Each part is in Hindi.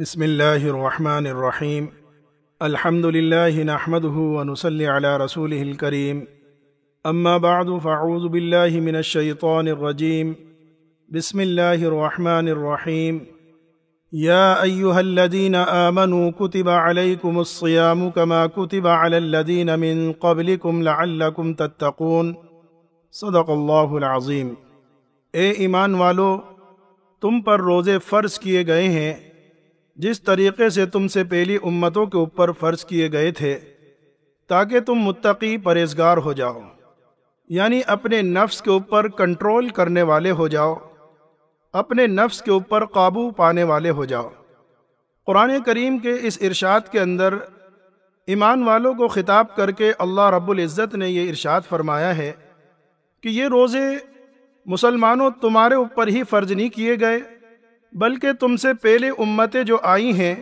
بسم الله الرحمن الرحيم الحمد لله نحمده ونصلي على رسوله الكريم اما بعد فاعوذ بالله من الشيطان الرجيم بسم الله الرحمن الرحيم يا ايها الذين امنوا كتب عليكم الصيام كما كتب على الذين من قبلكم لعلكم تتقون صدق الله العظيم اي ايمان والو तुम पर रोज़े फ़र्ज़ किए गए हैं जिस तरीके से तुमसे पहली उम्मतों के ऊपर फ़र्ज किए गए थे ताकि तुम मुत्तकी परहेजगार हो जाओ यानी अपने नफ्स के ऊपर कंट्रोल करने वाले हो जाओ अपने नफ्स के ऊपर काबू पाने वाले हो जाओ कुरान करीम के इस इरशाद के अंदर ईमान वालों को ख़िताब करके अल्लाह रब्बुल इज़्ज़त ने यह इरशाद फरमाया है कि ये रोज़े मुसलमानों तुम्हारे ऊपर ही फ़र्ज नहीं किए गए बल्कि तुमसे पहले उम्मतें जो आई हैं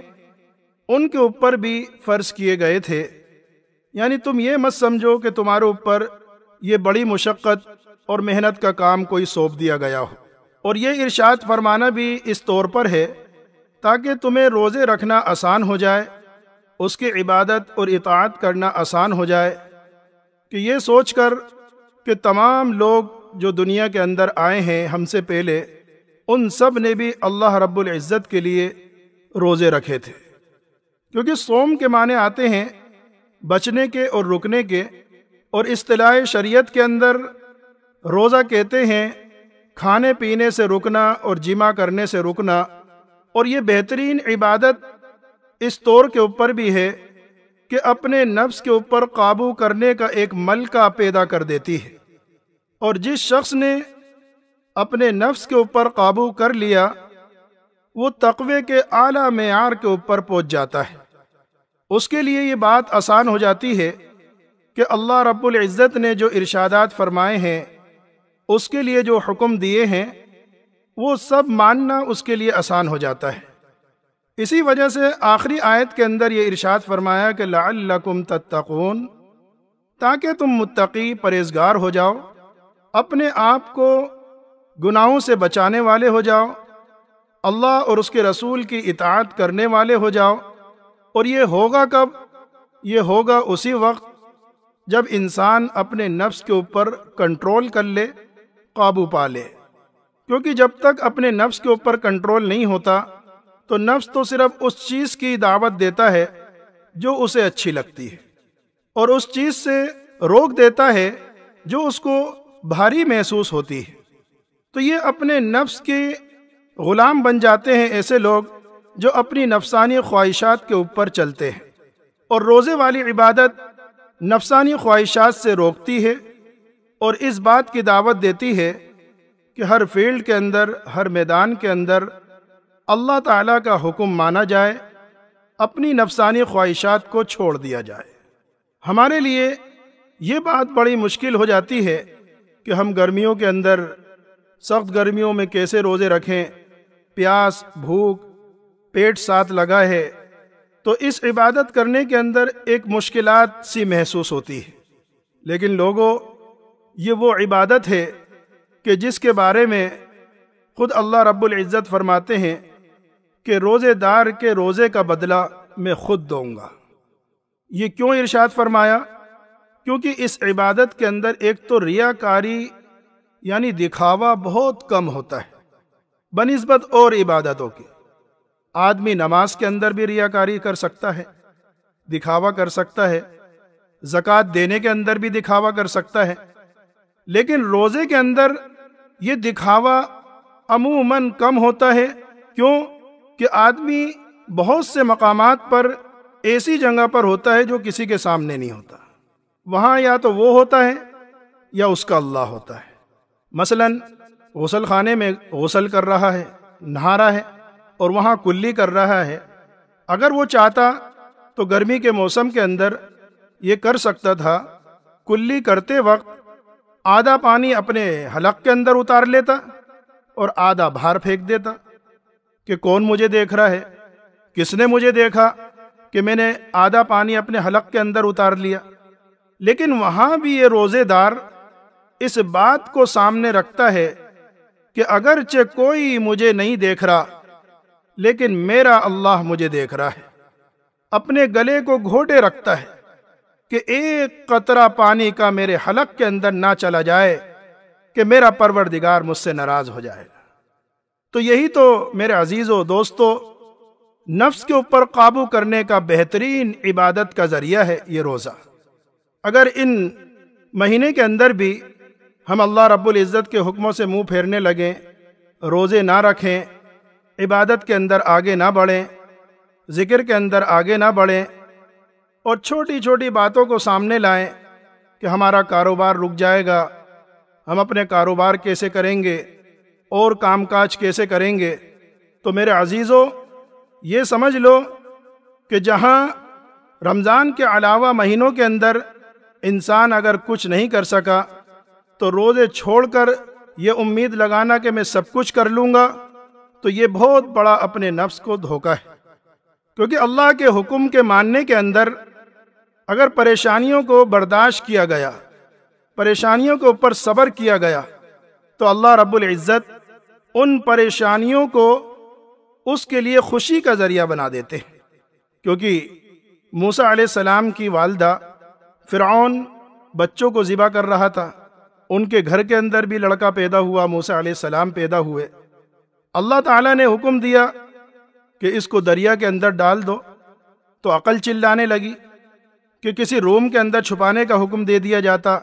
उनके ऊपर भी फ़र्ज किए गए थे यानी तुम ये मत समझो कि तुम्हारे ऊपर ये बड़ी मुशक्क़त और मेहनत का काम कोई सौंप दिया गया हो और ये इरशाद फरमाना भी इस तौर पर है ताकि तुम्हें रोज़े रखना आसान हो जाए उसकी इबादत और इतात करना आसान हो जाए कि ये सोच कर कि तमाम लोग जो दुनिया के अंदर आए हैं हमसे पहले उन सब ने भी अल्लाह रब्बुल इज़्ज़त के लिए रोज़े रखे थे क्योंकि सोम के माने आते हैं बचने के और रुकने के और अतलाय शरीयत के अंदर रोज़ा कहते हैं खाने पीने से रुकना और जिमा करने से रुकना और ये बेहतरीन इबादत इस तौर के ऊपर भी है कि अपने नफ्स के ऊपर काबू करने का एक मलका पैदा कर देती है और जिस शख्स ने अपने नफ्स के ऊपर काबू कर लिया वो तकवे के आला मैार के ऊपर पहुंच जाता है उसके लिए ये बात आसान हो जाती है कि अल्लाह रब्बुल इज़्ज़त ने जो इरशादात फरमाए हैं उसके लिए जो हुक्म दिए हैं वो सब मानना उसके लिए आसान हो जाता है इसी वजह से आखिरी आयत के अंदर ये इरशाद फरमाया कि लाकुम तत्तकून ताकि तुम मुत्तकी परहेजगार हो जाओ अपने आप को गुनाहों से बचाने वाले हो जाओ अल्लाह और उसके रसूल की इतात करने वाले हो जाओ और ये होगा कब ये होगा उसी वक्त जब इंसान अपने नफ्स के ऊपर कंट्रोल कर ले काबू पा ले क्योंकि जब तक अपने नफ्स के ऊपर कंट्रोल नहीं होता तो नफ्स तो सिर्फ उस चीज़ की दावत देता है जो उसे अच्छी लगती है और उस चीज़ से रोक देता है जो उसको भारी महसूस होती है तो ये अपने नफ्स के ग़ुलाम बन जाते हैं ऐसे लोग जो अपनी नफसानी ख्वाहिशात के ऊपर चलते हैं और रोज़े वाली इबादत नफसानी ख्वाहिशात से रोकती है और इस बात की दावत देती है कि हर फील्ड के अंदर हर मैदान के अंदर अल्लाह ताला का हुक्म माना जाए अपनी नफसानी ख्वाहिशात को छोड़ दिया जाए हमारे लिए ये बात बड़ी मुश्किल हो जाती है कि हम गर्मियों के अंदर सख्त गर्मियों में कैसे रोज़े रखें प्यास भूख पेट साथ लगा है तो इस इबादत करने के अंदर एक मुश्किल सी महसूस होती है लेकिन लोगों ये वो इबादत है कि जिसके बारे में खुद अल्लाह रब्बुल इज़्ज़त फरमाते हैं कि रोज़ेदार के रोज़े का बदला मैं खुद दूंगा ये क्यों इरशाद फरमाया क्योंकि इस इबादत के अंदर एक तो रियाकारी यानी दिखावा बहुत कम होता है बनस्बत और इबादतों के आदमी नमाज के अंदर भी रियाकारी कर सकता है दिखावा कर सकता है जक़ात देने के अंदर भी दिखावा कर सकता है लेकिन रोज़े के अंदर ये दिखावा अमूमन कम होता है क्यों कि आदमी बहुत से मकाम पर ऐसी जगह पर होता है जो किसी के सामने नहीं होता वहाँ या तो वो होता है या उसका अल्लाह होता है मसलन गसल खाने में गसल कर रहा है नहा रहा है और वहाँ कुल्ली कर रहा है अगर वो चाहता तो गर्मी के मौसम के अंदर ये कर सकता था कुल्ली करते वक्त आधा पानी अपने हलक के अंदर उतार लेता और आधा बाहर फेंक देता कि कौन मुझे देख रहा है किसने मुझे देखा कि मैंने आधा पानी अपने हलक के अंदर उतार लिया लेकिन वहाँ भी ये रोज़ेदार इस बात को सामने रखता है कि अगरचे कोई मुझे नहीं देख रहा लेकिन मेरा अल्लाह मुझे देख रहा है अपने गले को घोटे रखता है कि एक कतरा पानी का मेरे हलक के अंदर ना चला जाए कि मेरा परवरदिगार मुझसे नाराज हो जाए तो यही तो मेरे अजीज़ों दोस्तों नफ्स के ऊपर काबू करने का बेहतरीन इबादत का ज़रिया है ये रोज़ा अगर इन महीने के अंदर भी हम अल्लाह रब्बुल इज़्ज़त के हुक्मों से मुंह फेरने लगें रोज़े ना रखें इबादत के अंदर आगे ना बढ़ें ज़िक्र के अंदर आगे ना बढ़ें और छोटी छोटी बातों को सामने लाएं कि हमारा कारोबार रुक जाएगा हम अपने कारोबार कैसे करेंगे और कामकाज कैसे करेंगे तो मेरे अजीज़ों ये समझ लो कि जहाँ रमज़ान के अलावा महीनों के अंदर इंसान अगर कुछ नहीं कर सका तो रोज़े छोड़कर यह उम्मीद लगाना कि मैं सब कुछ कर लूँगा तो ये बहुत बड़ा अपने नफ्स को धोखा है क्योंकि अल्लाह के हुक्म के मानने के अंदर अगर परेशानियों को बर्दाश्त किया गया परेशानियों के ऊपर सब्र किया गया तो अल्लाह रब्बुल इज़्ज़त उन परेशानियों को उसके लिए खुशी का ज़रिया बना देते हैं क्योंकि मूसा सलाम की वालदा फ़िरौन बच्चों को ज़िबा कर रहा था उनके घर के अंदर भी लड़का पैदा हुआ मूसा सलाम पैदा हुए अल्लाह ताला ने हुक्म दिया कि इसको दरिया के अंदर डाल दो तो अकल चिल्लाने लगी कि किसी रूम के अंदर छुपाने का हुक्म दे दिया जाता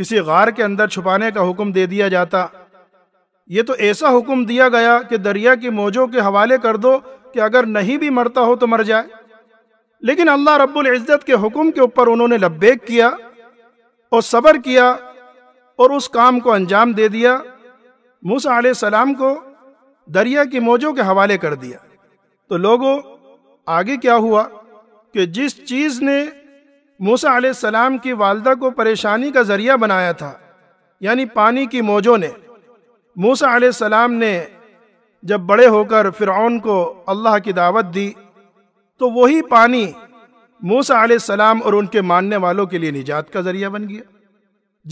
किसी गार के अंदर छुपाने का हुक्म दे दिया जाता ये तो ऐसा हुक्म दिया गया कि दरिया की मौजों के हवाले कर दो कि अगर नहीं भी मरता हो तो मर जाए लेकिन अल्लाह रब्बुल इज़्ज़त के हुक्म के ऊपर उन्होंने लब्बेक किया और सब्र किया और उस काम को अंजाम दे दिया मूसा सलाम को दरिया की मौजों के हवाले कर दिया तो लोगों आगे क्या हुआ कि जिस चीज़ ने मूसा सलाम की वालदा को परेशानी का ज़रिया बनाया था यानी पानी की मौजों ने मूसा सलाम ने जब बड़े होकर फ़िरौन को अल्लाह की दावत दी तो वही पानी मूसा सलाम और उनके मानने वालों के लिए निजात का ज़रिया बन गया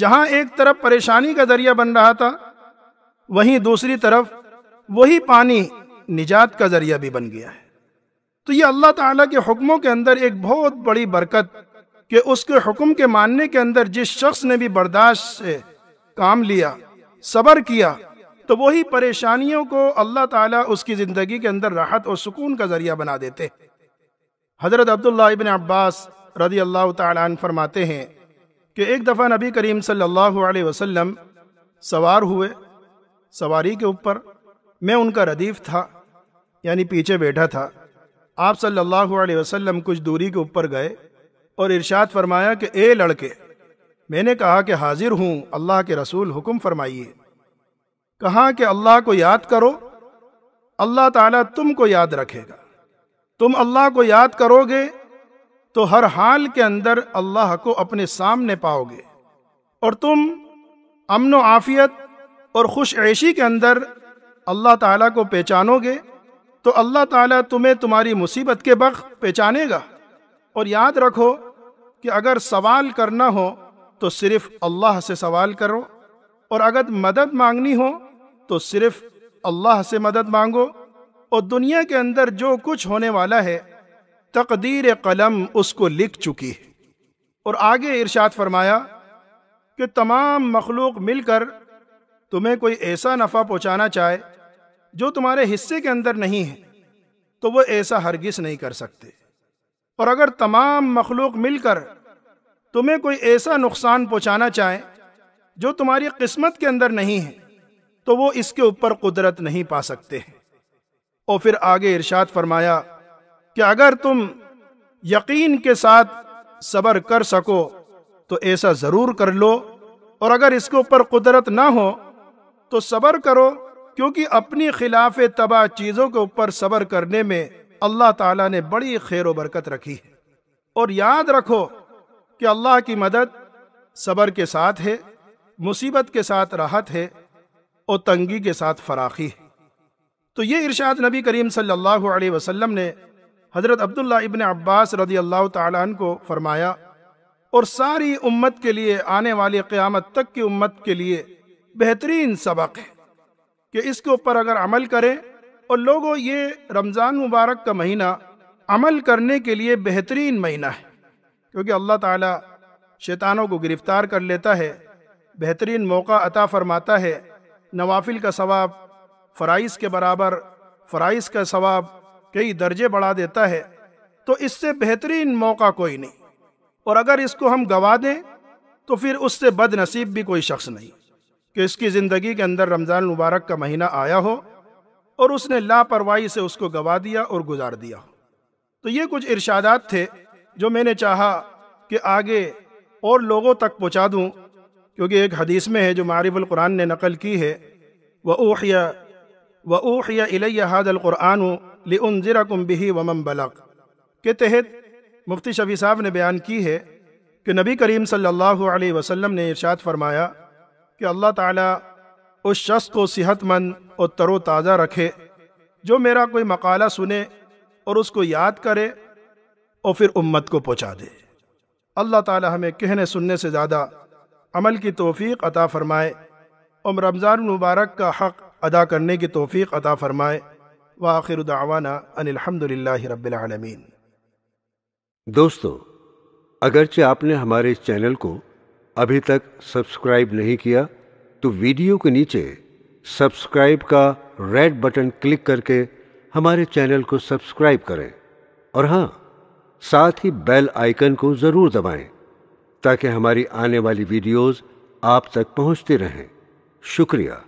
जहां एक तरफ परेशानी का जरिया बन रहा था वहीं दूसरी तरफ वही पानी निजात का जरिया भी बन गया है तो ये अल्लाह ताला के हुक्मों के अंदर एक बहुत बड़ी बरकत कि उसके हुक्म के मानने के अंदर जिस शख्स ने भी बर्दाश्त से काम लिया सबर किया तो वही परेशानियों को अल्लाह ताला उसकी ज़िंदगी के अंदर राहत और सुकून का ज़रिया बना देते हज़रत अब्दुल्ला इबन अब्बास रदी अल्लाह तरमाते फरमाते हैं कि एक दफ़ा नबी करीम सल्लल्लाहु अलैहि वसल्लम सवार हुए सवारी के ऊपर मैं उनका रदीफ था यानी पीछे बैठा था आप सल्लल्लाहु अलैहि वसल्लम कुछ दूरी के ऊपर गए और इरशाद फरमाया कि ए लड़के मैंने कहा कि हाजिर हूँ अल्लाह के रसूल हुक्म फरमाइए कहा कि अल्लाह को याद करो अल्लाह ताला तुमको याद रखेगा तुम अल्लाह को याद करोगे तो हर हाल के अंदर अल्लाह को अपने सामने पाओगे और तुम अमन आफियत और खुश ऐशी के अंदर अल्लाह ताला को पहचानोगे तो अल्लाह ताला तुम्हें तुम्हारी मुसीबत के वक्त पहचानेगा और याद रखो कि अगर सवाल करना हो तो सिर्फ अल्लाह से सवाल करो और अगर मदद मांगनी हो तो सिर्फ अल्लाह से मदद मांगो और दुनिया के अंदर जो कुछ होने वाला है तकदीर कलम उसको लिख चुकी है और आगे इर्शाद फरमाया कि तमाम मखलूक मिलकर तुम्हें कोई ऐसा नफ़ा पहुँचाना चाहे जो तुम्हारे हिस्से के अंदर नहीं है तो वो ऐसा हरगिज नहीं कर सकते और अगर तमाम मखलूक मिलकर तुम्हें कोई ऐसा नुकसान पहुँचाना चाहे जो तुम्हारी किस्मत के अंदर नहीं है तो वो इसके ऊपर कुदरत नहीं पा सकते हैं और फिर आगे इर्शाद फरमाया कि अगर तुम यकीन के साथ सब्र कर सको तो ऐसा ज़रूर कर लो और अगर इसके ऊपर कुदरत ना हो तो सब्र करो क्योंकि अपनी खिलाफ तबाह चीज़ों के ऊपर सब्र करने में अल्लाह ताला ने बड़ी खैर बरकत रखी है और याद रखो कि अल्लाह की मदद सब्र के साथ है मुसीबत के साथ राहत है और तंगी के साथ फराखी है तो ये इरशाद नबी करीम सल्लल्लाहु अलैहि वसल्लम ने हज़रत अब्दुल्ला इबन अब्बास रदी अल्लाह तन को फरमाया और सारी उम्मत के लिए आने वाली क़्यामत तक की उम्मत के लिए बेहतरीन सबक है कि इसके ऊपर अगर अमल करें और लोगों ये रमज़ान मुबारक का महीना अमल करने के लिए बेहतरीन महीना है क्योंकि अल्लाह ताला शैतानों को गिरफ़्तार कर लेता है बेहतरीन मौका अता फरमाता है नवाफिल का सवाब फ़राइज़ के बराबर फ़राइज़ का सवाब कई दर्जे बढ़ा देता है तो इससे बेहतरीन मौका कोई नहीं और अगर इसको हम गवा दें तो फिर उससे बदनसीब भी कोई शख्स नहीं कि इसकी ज़िंदगी के अंदर रमज़ान मुबारक का महीना आया हो और उसने लापरवाही से उसको गवा दिया और गुजार दिया हो तो ये कुछ इर्शादात थे जो मैंने चाहा कि आगे और लोगों तक पहुँचा दूँ क्योंकि एक हदीस में है जो मारिफुल कुरान ने नकल की है वह ओहिया व ओहिया इलैया हादल कुरान लिन ज़रा कुम्बिही वमम बलग के तहत मुफ्ती शफी साहब ने बयान की है कि नबी करीम सल्लल्लाहु अलैहि वसल्लम ने इरशाद फरमाया कि अल्लाह ताला उस शख्स को सेहतमंद और तरोताज़ा रखे जो मेरा कोई मकाला सुने और उसको याद करे और फिर उम्मत को पहुँचा दे अल्लाह ताला हमें कहने सुनने से ज़्यादा अमल की तोफ़ी अता फ़रमाए और रमज़ान मुबारक का हक़ अदा करने की तोफ़ी अता फ़रमाए वाखिर दावाना अनिलहमदिल्ला रबालमीन दोस्तों अगरचे आपने हमारे इस चैनल को अभी तक सब्सक्राइब नहीं किया तो वीडियो के नीचे सब्सक्राइब का रेड बटन क्लिक करके हमारे चैनल को सब्सक्राइब करें और हाँ साथ ही बेल आइकन को ज़रूर दबाएं ताकि हमारी आने वाली वीडियोस आप तक पहुंचती रहें शुक्रिया